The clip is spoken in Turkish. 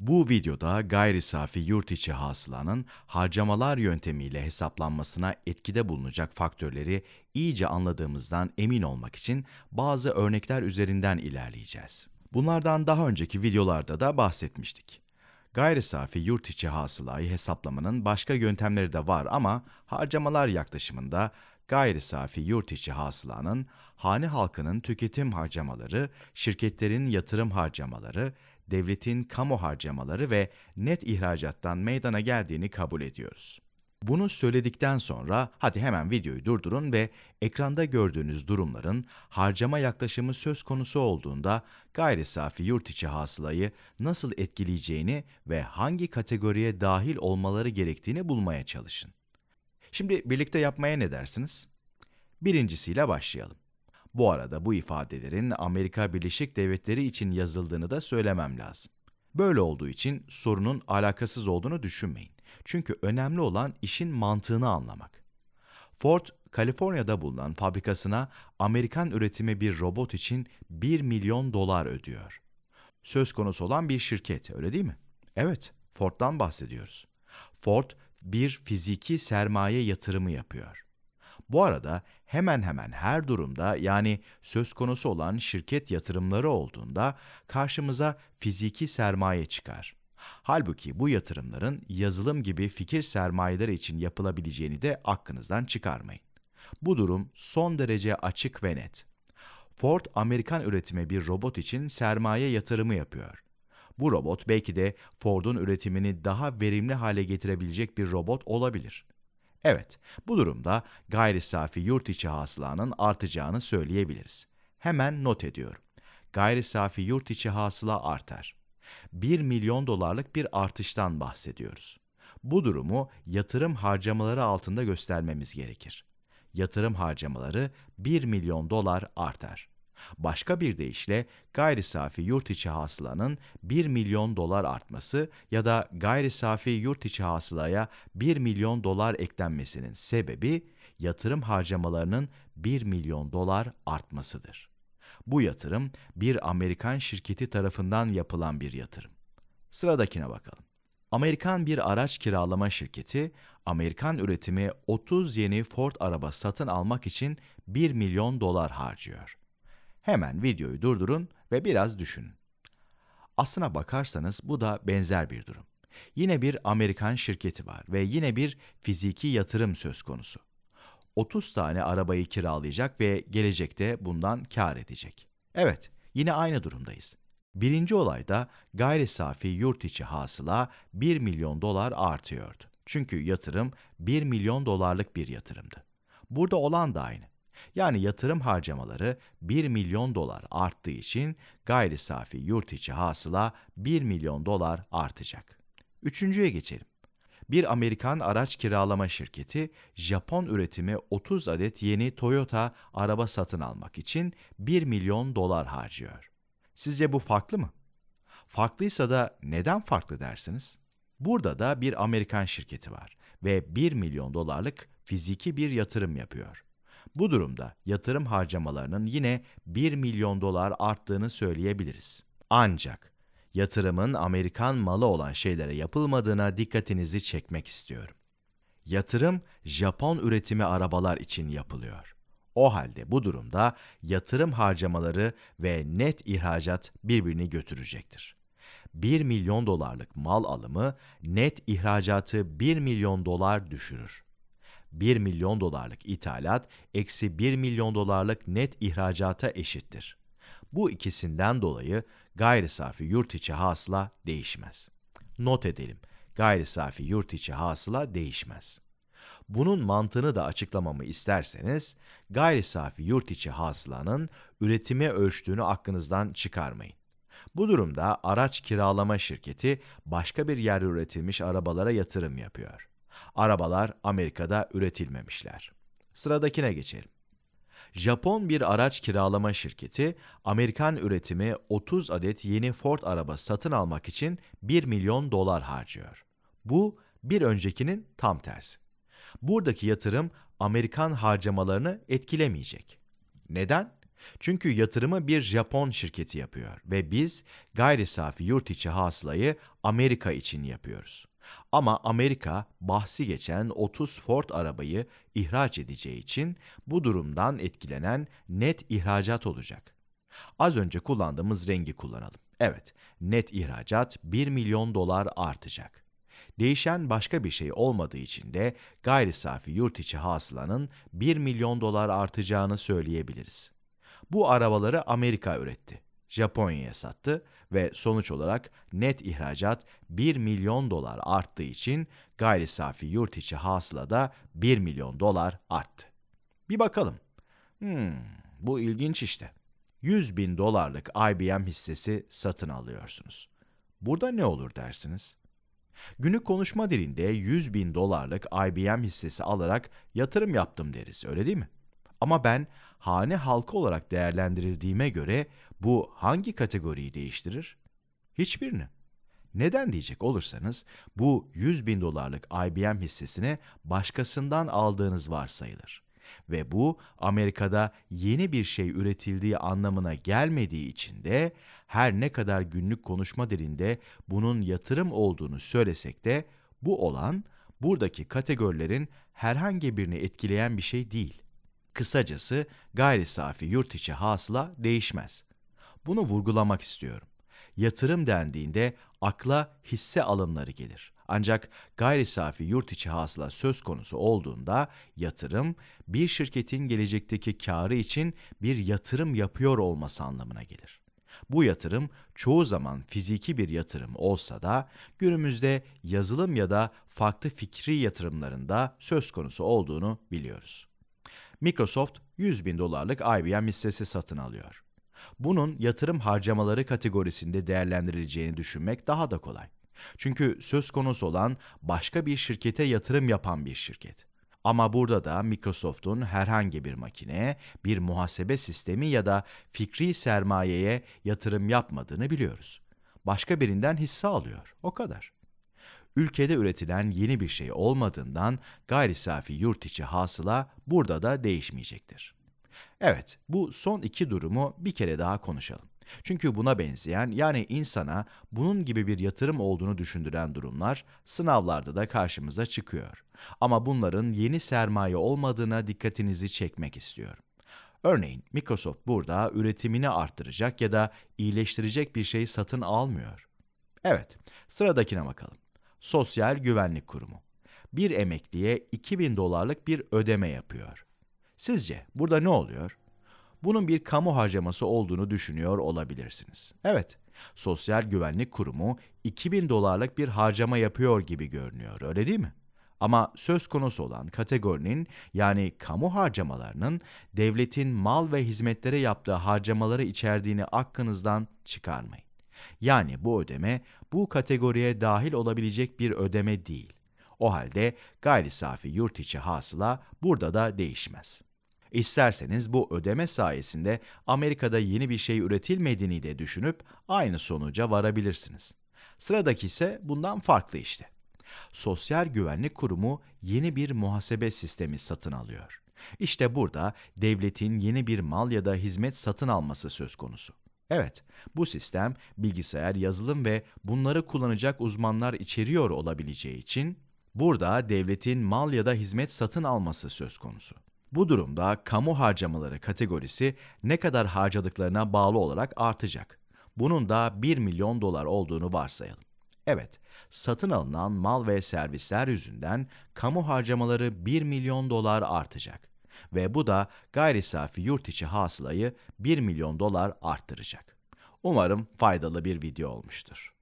Bu videoda gayri safi yurt içi hasılanın harcamalar yöntemiyle hesaplanmasına etkide bulunacak faktörleri iyice anladığımızdan emin olmak için bazı örnekler üzerinden ilerleyeceğiz. Bunlardan daha önceki videolarda da bahsetmiştik. Gayri safi yurt içi hasılayı hesaplamanın başka yöntemleri de var ama harcamalar yaklaşımında gayri safi yurt içi hasılanın hane halkının tüketim harcamaları, şirketlerin yatırım harcamaları, devletin kamu harcamaları ve net ihracattan meydana geldiğini kabul ediyoruz. Bunu söyledikten sonra hadi hemen videoyu durdurun ve ekranda gördüğünüz durumların harcama yaklaşımı söz konusu olduğunda gayri safi yurt içi hasılayı nasıl etkileyeceğini ve hangi kategoriye dahil olmaları gerektiğini bulmaya çalışın. Şimdi birlikte yapmaya ne dersiniz? Birincisiyle başlayalım. Bu arada bu ifadelerin Amerika Birleşik Devletleri için yazıldığını da söylemem lazım. Böyle olduğu için sorunun alakasız olduğunu düşünmeyin. Çünkü önemli olan işin mantığını anlamak. Ford, Kaliforniya'da bulunan fabrikasına Amerikan üretimi bir robot için 1 milyon dolar ödüyor. Söz konusu olan bir şirket, öyle değil mi? Evet, Ford'dan bahsediyoruz. Ford bir fiziki sermaye yatırımı yapıyor. Bu arada hemen hemen her durumda yani söz konusu olan şirket yatırımları olduğunda karşımıza fiziki sermaye çıkar. Halbuki bu yatırımların yazılım gibi fikir sermayeleri için yapılabileceğini de aklınızdan çıkarmayın. Bu durum son derece açık ve net. Ford Amerikan üretimi bir robot için sermaye yatırımı yapıyor. Bu robot belki de Ford'un üretimini daha verimli hale getirebilecek bir robot olabilir. Evet, bu durumda gayri safi yurt içi hasılanın artacağını söyleyebiliriz. Hemen not ediyorum. Gayri safi yurt içi hasıla artar. 1 milyon dolarlık bir artıştan bahsediyoruz. Bu durumu yatırım harcamaları altında göstermemiz gerekir. Yatırım harcamaları 1 milyon dolar artar. Başka bir deyişle gayri safi yurt içi hasılanın 1 milyon dolar artması ya da gayri safi yurt içi hasılaya 1 milyon dolar eklenmesinin sebebi yatırım harcamalarının 1 milyon dolar artmasıdır. Bu yatırım bir Amerikan şirketi tarafından yapılan bir yatırım. Sıradakine bakalım. Amerikan bir araç kiralama şirketi, Amerikan üretimi 30 yeni Ford araba satın almak için 1 milyon dolar harcıyor. Hemen videoyu durdurun ve biraz düşünün. Aslına bakarsanız bu da benzer bir durum. Yine bir Amerikan şirketi var ve yine bir fiziki yatırım söz konusu. 30 tane arabayı kiralayacak ve gelecekte bundan kar edecek. Evet, yine aynı durumdayız. Birinci olayda gayri safi yurt içi hasıla 1 milyon dolar artıyordu. Çünkü yatırım 1 milyon dolarlık bir yatırımdı. Burada olan da aynı. Yani yatırım harcamaları 1 milyon dolar arttığı için gayri safi yurt içi hasıla 1 milyon dolar artacak. Üçüncüye geçelim. Bir Amerikan araç kiralama şirketi Japon üretimi 30 adet yeni Toyota araba satın almak için 1 milyon dolar harcıyor. Sizce bu farklı mı? Farklıysa da neden farklı dersiniz? Burada da bir Amerikan şirketi var ve 1 milyon dolarlık fiziki bir yatırım yapıyor. Bu durumda yatırım harcamalarının yine 1 milyon dolar arttığını söyleyebiliriz. Ancak yatırımın Amerikan malı olan şeylere yapılmadığına dikkatinizi çekmek istiyorum. Yatırım Japon üretimi arabalar için yapılıyor. O halde bu durumda yatırım harcamaları ve net ihracat birbirini götürecektir. 1 milyon dolarlık mal alımı net ihracatı 1 milyon dolar düşürür. 1 milyon dolarlık ithalat eksi 1 milyon dolarlık net ihracata eşittir. Bu ikisinden dolayı gayri safi yurt içi hasıla değişmez. Not edelim. Gayri safi yurt içi hasıla değişmez. Bunun mantığını da açıklamamı isterseniz, gayri safi yurt içi hasılanın üretime ölçtüğünü aklınızdan çıkarmayın. Bu durumda araç kiralama şirketi başka bir yerde üretilmiş arabalara yatırım yapıyor. Arabalar Amerika'da üretilmemişler. Sıradakine geçelim. Japon bir araç kiralama şirketi, Amerikan üretimi 30 adet yeni Ford araba satın almak için 1 milyon dolar harcıyor. Bu bir öncekinin tam tersi. Buradaki yatırım Amerikan harcamalarını etkilemeyecek. Neden? Çünkü yatırımı bir Japon şirketi yapıyor ve biz gayri safi yurt içi hasılayı Amerika için yapıyoruz. Ama Amerika bahsi geçen 30 Ford arabayı ihraç edeceği için bu durumdan etkilenen net ihracat olacak. Az önce kullandığımız rengi kullanalım. Evet, net ihracat 1 milyon dolar artacak. Değişen başka bir şey olmadığı için de gayri safi yurt içi hasılanın 1 milyon dolar artacağını söyleyebiliriz. Bu arabaları Amerika üretti Japonya'ya sattı ve sonuç olarak net ihracat 1 milyon dolar arttığı için gayri safi yurt içi hasıla da 1 milyon dolar arttı. Bir bakalım. Hmm, bu ilginç işte. 100 bin dolarlık IBM hissesi satın alıyorsunuz. Burada ne olur dersiniz? Günlük konuşma dilinde 100 bin dolarlık IBM hissesi alarak yatırım yaptım deriz öyle değil mi? Ama ben hane halkı olarak değerlendirildiğime göre bu hangi kategoriyi değiştirir? Hiçbirini. Neden diyecek olursanız bu 100 bin dolarlık IBM hissesini başkasından aldığınız varsayılır. Ve bu Amerika'da yeni bir şey üretildiği anlamına gelmediği için de her ne kadar günlük konuşma dilinde bunun yatırım olduğunu söylesek de bu olan buradaki kategorilerin herhangi birini etkileyen bir şey değil. Kısacası gayri safi yurt içi hasıla değişmez. Bunu vurgulamak istiyorum. Yatırım dendiğinde akla hisse alımları gelir. Ancak gayri safi yurt içi hasıla söz konusu olduğunda yatırım bir şirketin gelecekteki karı için bir yatırım yapıyor olması anlamına gelir. Bu yatırım çoğu zaman fiziki bir yatırım olsa da günümüzde yazılım ya da farklı fikri yatırımlarında söz konusu olduğunu biliyoruz. Microsoft 100 bin dolarlık IBM hissesi satın alıyor. Bunun yatırım harcamaları kategorisinde değerlendirileceğini düşünmek daha da kolay. Çünkü söz konusu olan başka bir şirkete yatırım yapan bir şirket. Ama burada da Microsoft'un herhangi bir makine, bir muhasebe sistemi ya da fikri sermayeye yatırım yapmadığını biliyoruz. Başka birinden hisse alıyor, o kadar ülkede üretilen yeni bir şey olmadığından gayri safi yurt içi hasıla burada da değişmeyecektir. Evet, bu son iki durumu bir kere daha konuşalım. Çünkü buna benzeyen yani insana bunun gibi bir yatırım olduğunu düşündüren durumlar sınavlarda da karşımıza çıkıyor. Ama bunların yeni sermaye olmadığına dikkatinizi çekmek istiyorum. Örneğin Microsoft burada üretimini arttıracak ya da iyileştirecek bir şey satın almıyor. Evet, sıradakine bakalım. Sosyal Güvenlik Kurumu. Bir emekliye 2000 dolarlık bir ödeme yapıyor. Sizce burada ne oluyor? Bunun bir kamu harcaması olduğunu düşünüyor olabilirsiniz. Evet, Sosyal Güvenlik Kurumu 2000 dolarlık bir harcama yapıyor gibi görünüyor, öyle değil mi? Ama söz konusu olan kategorinin yani kamu harcamalarının devletin mal ve hizmetlere yaptığı harcamaları içerdiğini aklınızdan çıkarmayın. Yani bu ödeme bu kategoriye dahil olabilecek bir ödeme değil. O halde gayri safi yurt içi hasıla burada da değişmez. İsterseniz bu ödeme sayesinde Amerika'da yeni bir şey üretilmediğini de düşünüp aynı sonuca varabilirsiniz. Sıradaki ise bundan farklı işte. Sosyal Güvenlik Kurumu yeni bir muhasebe sistemi satın alıyor. İşte burada devletin yeni bir mal ya da hizmet satın alması söz konusu. Evet, bu sistem bilgisayar, yazılım ve bunları kullanacak uzmanlar içeriyor olabileceği için burada devletin mal ya da hizmet satın alması söz konusu. Bu durumda kamu harcamaları kategorisi ne kadar harcadıklarına bağlı olarak artacak. Bunun da 1 milyon dolar olduğunu varsayalım. Evet, satın alınan mal ve servisler yüzünden kamu harcamaları 1 milyon dolar artacak ve bu da gayri safi yurt içi hasılayı 1 milyon dolar arttıracak. Umarım faydalı bir video olmuştur.